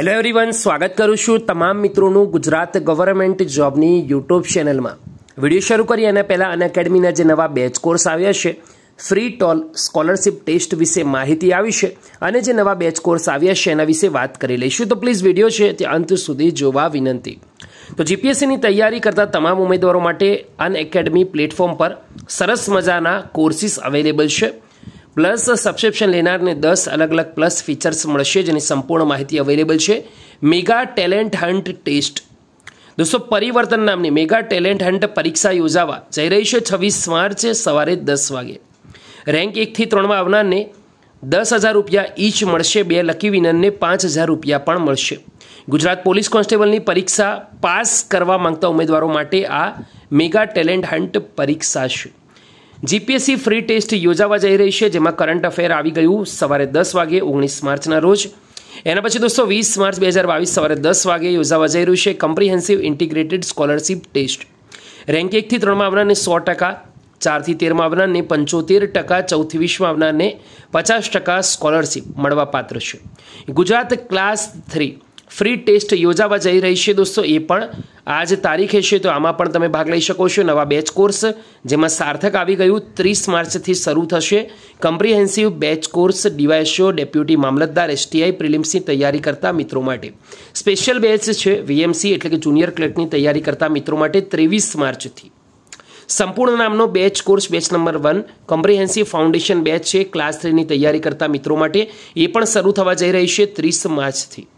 hello everyone સ્વાગત કરું છું તમામ મિત્રોનું ગુજરાત ગવર્મેન્ટ જોબની યુટ્યુબ ચેનલમાં વિડીયો શરૂ કરી અને પહેલાં અન એકેડમીના જે નવા બેચ કોર્સ આવ્યા છે ફ્રી ટોલ સ્કોલરશિપ ટેસ્ટ વિશે માહિતી આવી છે અને જે નવા બેચ કોર્સ આવ્યા છે એના વિશે વાત કરી લઈશું તો પ્લીઝ વિડીયો છે તે અંત સુધી જોવા વિનંતી તો જીપીએસસીની તૈયારી કરતા તમામ ઉમેદવારો માટે અન એકેડમી પ્લેટફોર્મ પર સરસ મજાના કોર્સિસ અવેલેબલ છે પ્લસ સબસ્ક્રિપ્શન લેનારને દસ અલગ અલગ પ્લસ ફીચર્સ મળશે જેની સંપૂર્ણ માહિતી અવેલેબલ છે મેગા ટેલેન્ટ હન્ટ ટેસ્ટ દોસ્તો પરિવર્તન નામની મેગા ટેલેન્ટ હન્ટ પરીક્ષા યોજાવા જઈ રહી છે છવ્વીસ માર્ચે સવારે દસ વાગે રેન્ક એકથી ત્રણમાં આવનારને દસ હજાર રૂપિયા ઈચ મળશે બે લકી વિનરને પાંચ હજાર રૂપિયા પણ મળશે ગુજરાત પોલીસ કોન્સ્ટેબલની પરીક્ષા પાસ કરવા માંગતા ઉમેદવારો માટે આ મેગા ટેલેન્ટ હન્ટ પરીક્ષા છે જીપીએસસી ફ્રી ટેસ્ટ યોજાવા જઈ રહી છે જેમાં કરંટ અફેર આવી ગયું સવારે દસ વાગે ઓગણીસ માર્ચના રોજ એના પછી દોસ્તો વીસ માર્ચ બે હજાર બાવીસ સવારે દસ વાગે યોજાવા જઈ રહ્યું છે comprehensive integrated scholarship test rank એકથી ત્રણમાં આવનારને સો ટકા ચારથી તેરમાં આવનારને પંચોતેર ટકા ચૌદથી વીસમાં આવનારને પચાસ ટકા સ્કોલરશીપ પાત્ર છે Gujarat class three free test યોજાવા જઈ રહી છે દોસ્તો એ પણ આજ તારીખે છે તો આમાં પણ તમે ભાગ લઈ શકો છો નવા બેચ કોર્સ જેમાં સાર્થક આવી ગયું ત્રીસ માર્ચથી શરૂ થશે comprehensive batch course D Y S O deputy મામલતદાર એસટીઆઈ પ્રિલિમ્સની તૈયારી કરતા મિત્રો માટે સ્પેશિયલ બેચ છે વીએમસી એટલે કે જુનિયર ક્લેટની તૈયારી કરતા મિત્રો માટે ત્રેવીસ માર્ચથી સંપૂર્ણ નામનો batch course batch number one comprehensive foundation batch છે ક્લાસ થ્રીની તૈયારી કરતા મિત્રો માટે એ પણ શરૂ થવા જઈ રહી છે ત્રીસ માર્ચથી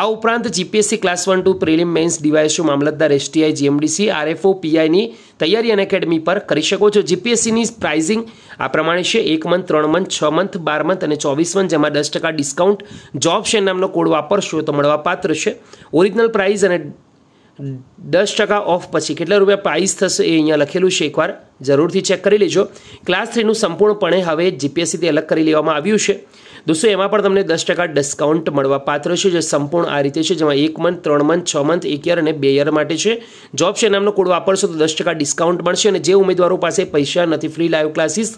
આ ઉપરાંત GPSC class one two prelim mains D Y S O મામલતદાર એસટીઆઈ જીએમડીસી આરએફઓ પીઆઈની તૈયારી અને એકેડમી પર કરી શકો છો જીપીએસસીની પ્રાઇઝિંગ આ પ્રમાણે છે એક મંથ ત્રણ મંથ છ મંથ બાર મંથ અને ચોવીસ મંથ જેમાં દસ ટકા ડિસ્કાઉન્ટ જોબ શેર નામનો કોડ વાપરશો તો મળવા પાત્ર છે ઓરિજિનલ પ્રાઇઝ અને દસ ટકા ઓફ પછી કેટલા રૂપિયા પ્રાઇસ થશે એ અહીંયા લખેલું છે એકવાર જરૂરથી ચેક કરી લેજો ક્લાસ થ્રીનું સંપૂર્ણપણે હવે જીપીએસસીથી અલગ કરી લેવામાં આવ્યું છે દોસ્તો એમાં પણ તમને દસ ટકા ડિસ્કાઉન્ટ મળવા પાત્ર છે જે સંપૂર્ણ આ રીતે છે જેમાં એક મંથ ત્રણ મંથ છ મંથ એક યર અને બે યર માટે છે જોબ છે નામનો કોડ વાપરશો તો દસ ટકા ડિસ્કાઉન્ટ મળશે અને જે ઉમેદવારો પાસે પૈસા નથી ફ્રી લાઈવ ક્લાસીસ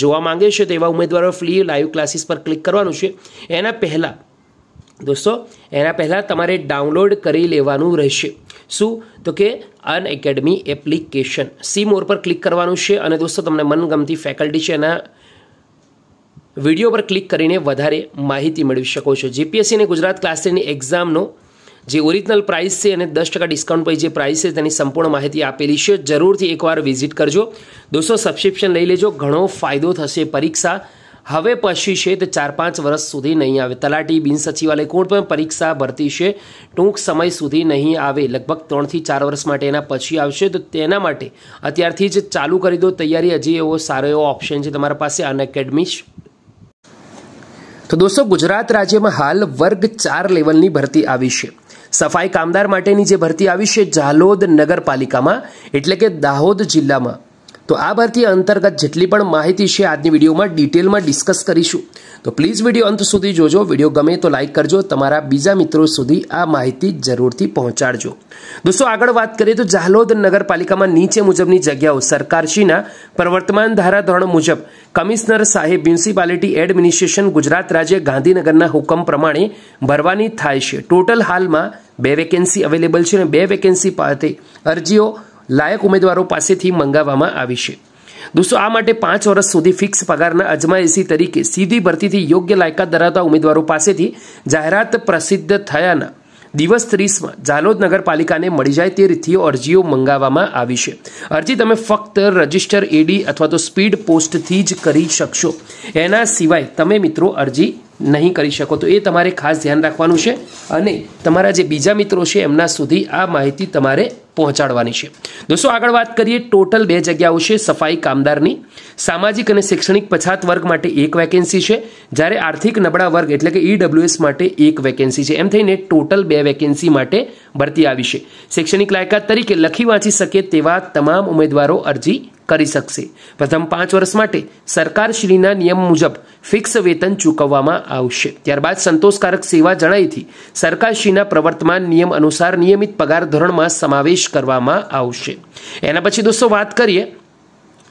જોવા માંગે છે તો એવા ઉમેદવારો ફ્રી લાઈવ ક્લાસીસ પર ક્લિક કરવાનું છે એના પહેલાં દોસ્તો એના પહેલાં તમારે ડાઉનલોડ કરી લેવાનું રહેશે શું તો કે Unacademy application see more પર ક્લિક કરવાનું છે અને દોસ્તો તમને મનગમતી ફેકલ્ટી છે એના વિડીયો પર ક્લિક કરીને વધારે માહિતી મેળવી શકો છો અને ગુજરાત ક્લાસની એક્ઝામનો જે ઓરિજિનલ પ્રાઇસ છે અને દસ ટકા ડિસ્કાઉન્ટ પર જે પ્રાઇસ છે તેની સંપૂર્ણ માહિતી આપેલી છે જરૂરથી એકવાર વિઝિટ કરજો દોસ્તો સબસ્ક્રિપ્શન લઈ લેજો ઘણો ફાયદો થશે પરીક્ષા હવે પછી છે તે ચાર પાંચ વર્ષ સુધી નહીં આવે તલાટી બિનસચિવાલય સચિવાલય કોણ પણ પરીક્ષા ભરતી છે ટૂંક સમય સુધી નહીં આવે લગભગ ત્રણથી ચાર વર્ષ માટે એના પછી આવશે તો તેના માટે અત્યારથી જ ચાલુ કરી દો તૈયારી હજી એવો સારો એવો ઓપ્શન છે તમારા પાસે અનએકેડમી તો દોસ્તો ગુજરાત રાજ્યમાં હાલ વર્ગ ચાર લેવલની ભરતી આવી છે સફાઈ કામદાર માટેની જે ભરતી આવી છે ઝાલોદ નગરપાલિકામાં એટલે કે દાહોદ જિલ્લામાં તો આ ભરતી અંતર્ગત જેટલી પણ માહિતી છે આજની વિડીયોમાં ડિટેલમાં ડિસ્કસ કરીશું તો પ્લીઝ વિડીયો અંત સુધી જોજો વિડીયો ગમે તો લાઇક કરજો તમારા બીજા મિત્રો સુધી આ માહિતી જરૂરથી પહોંચાડજો દોસ્તો આગળ વાત કરીએ તો જાલોદ નગરપાલિકામાં નીચે મુજબની જગ્યાઓ સરકારશ્રીના પ્રવર્તમાન ધારાધોરણ મુજબ કમિશનર સાહેબ મ્યુનિસિપાલિટી એડમિનિસ્ટ્રેશન ગુજરાત રાજ્ય ગાંધીનગરના હુકમ પ્રમાણે ભરવાની થાય છે ટોટલ હાલમાં બે વેકેન્સી અવેલેબલ છે અને બે વેકેન્સી પાસે અરજીઓ લાયક ઉમેદવારો પાસેથી મંગાવવામાં આવી છે દોસ્તો આ માટે પાંચ વર્ષ સુધી ફિક્સ પગારના અજમાયશી તરીકે સીધી ભરતીથી યોગ્ય લાયકાત ધરાવતા ઉમેદવારો પાસેથી જાહેરાત પ્રસિદ્ધ થયાના દિવસ ત્રીસમાં જાલોદ નગરપાલિકાને મળી જાય તે રીતથી અરજીઓ મંગાવવામાં આવી છે અરજી તમે ફક્ત રજિસ્ટર એડી અથવા તો સ્પીડ પોસ્ટથી જ કરી શકશો એના સિવાય તમે મિત્રો અરજી નહીં કરી શકો તો એ તમારે ખાસ ધ્યાન રાખવાનું છે અને તમારા જે બીજા મિત્રો છે એમના સુધી આ માહિતી તમારે પહોંચાડવાની છે દોસ્તો આગળ વાત કરીએ ટોટલ બે જગ્યાઓ છે સફાઈ કામદારની સામાજિક અને શૈક્ષણિક પછાત વર્ગ માટે એક વેકેન્સી છે જ્યારે આર્થિક નબળા વર્ગ એટલે કે ઈડબ્લ્યુએસ e માટે એક વેકેન્સી છે એમ થઈને ટોટલ બે વેકેન્સી માટે ભરતી આવી છે શૈક્ષણિક લાયકાત તરીકે લખી વાંચી શકે તેવા તમામ ઉમેદવારો અરજી કરી શકશે પ્રથમ પાંચ વર્ષ માટે સરકારશ્રીના નિયમ મુજબ ફિક્સ વેતન ચૂકવવામાં આવશે ત્યારબાદ સંતોષકારક સેવા જણાઈથી સરકારશ્રીના પ્રવર્તમાન નિયમ અનુસાર નિયમિત પગાર ધોરણમાં સમાવેશ કરવામાં આવશે એના પછી દોસ્તો વાત કરીએ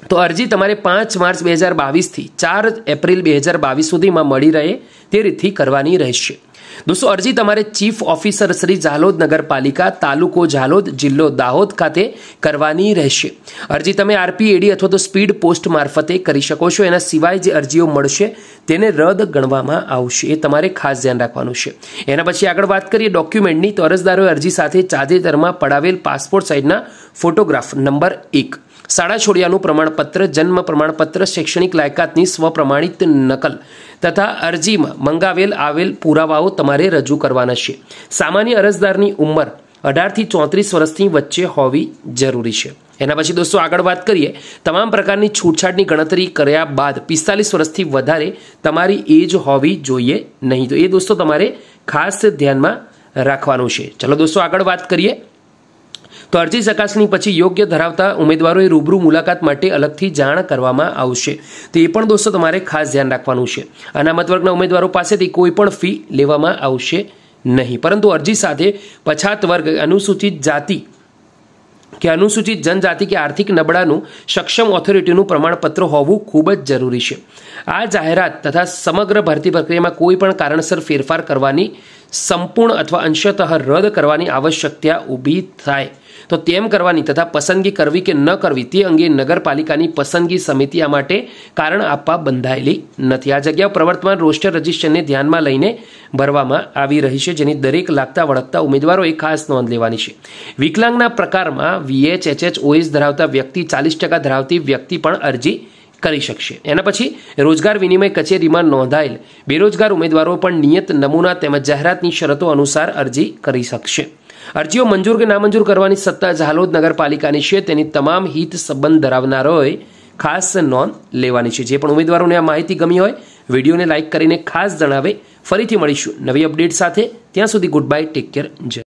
તો અરજી તમારે પાંચ માર્ચ બે હજાર બાવીસથી ચાર એપ્રિલ બે હજાર બાવીસ સુધીમાં મળી રહે તે રીતથી કરવાની રહેશે દોસ્તો અરજી તમારે ચીફ ઓફિસર શ્રી ઝાલોદ નગરપાલિકા તાલુકો ઝાલોદ જિલ્લો દાહોદ ખાતે કરવાની રહેશે અરજી તમે આરપીએડી અથવા તો સ્પીડ પોસ્ટ મારફતે કરી શકો છો એના સિવાય જે અરજીઓ મળશે તેને રદ ગણવામાં આવશે એ તમારે ખાસ ધ્યાન રાખવાનું છે એના પછી આગળ વાત કરીએ ડોક્યુમેન્ટની તો અરજદારોએ અરજી સાથે તાજેતરમાં પડાવેલ પાસપોર્ટ સાઇઝના ફોટોગ્રાફ નંબર એક શાળા છોડ્યાનું પ્રમાણપત્ર જન્મ પ્રમાણપત્ર શૈક્ષણિક લાયકાતની સ્વપ્રમાણિત નકલ તથા અરજીમાં મંગાવેલ આવેલ પુરાવાઓ તમારે રજૂ કરવાના છે સામાન્ય અરજદારની ઉંમર અઢારથી ચોત્રીસ વર્ષની વચ્ચે હોવી જરૂરી છે એના પછી દોસ્તો આગળ વાત કરીએ તમામ પ્રકારની છૂટછાટની ગણતરી કર્યા બાદ પિસ્તાલીસ વર્ષથી વધારે તમારી એજ હોવી જોઈએ નહીં તો એ દોસ્તો તમારે ખાસ ધ્યાનમાં રાખવાનું છે ચલો દોસ્તો આગળ વાત કરીએ તો અરજી ચકાસણી પછી યોગ્ય ધરાવતા ઉમેદવારોએ રૂબરૂ મુલાકાત માટે અલગથી જાણ કરવામાં આવશે તો એ પણ દોસ્તો તમારે ખાસ ધ્યાન રાખવાનું છે અનામત વર્ગના ઉમેદવારો પાસેથી કોઈ પણ ફી લેવામાં આવશે નહીં પરંતુ અરજી સાથે પછાત વર્ગ અનુસૂચિત જાતિ કે અનુસૂચિત જનજાતિ કે આર્થિક નબળાનું સક્ષમ ઓથોરિટીનું પ્રમાણપત્ર હોવું ખૂબ જ જરૂરી છે આ જાહેરાત તથા સમગ્ર ભરતી પ્રક્રિયામાં કોઈ પણ કારણસર ફેરફાર કરવાની સંપૂર્ણ અથવા અંશતઃ રદ કરવાની આવશ્યકતા ઊભી થાય તો તેમ કરવાની તથા પસંદગી કરવી કે ન કરવી તે અંગે નગરપાલિકાની પસંદગી સમિતિ આ માટે કારણ આપવા બંધાયેલી નથી આ જગ્યા પ્રવર્તમાન રોસ્ટર રજિસ્ટ્રેશનને ધ્યાનમાં લઈને ભરવામાં આવી રહી છે જેની દરેક લાગતા વળગતા ઉમેદવારોએ ખાસ નોંધ લેવાની છે વિકલાંગના પ્રકારમાં એચએચ ઓએસ ધરાવતા વ્યક્તિ ચાલીસ ટકા ધરાવતી વ્યક્તિ પણ અરજી કરી શકશે એના પછી રોજગાર વિનિમય કચેરીમાં નોંધાયેલ બેરોજગાર ઉમેદવારો પણ નિયત નમૂના તેમજ જાહેરાતની શરતો અનુસાર અરજી કરી શકશે અરજીઓ મંજૂર કે નામંજૂર કરવાની સત્તા ઝાલોદ નગરપાલિકાની છે તેની તમામ હિત સંબંધ ધરાવનારોએ ખાસ નોંધ લેવાની છે જે પણ ઉમેદવારોને આ માહિતી ગમી હોય વિડીયોને લાઇક કરીને ખાસ જણાવે ફરીથી મળીશું નવી અપડેટ સાથે ત્યાં સુધી ગુડ બાય ટેક કેર જય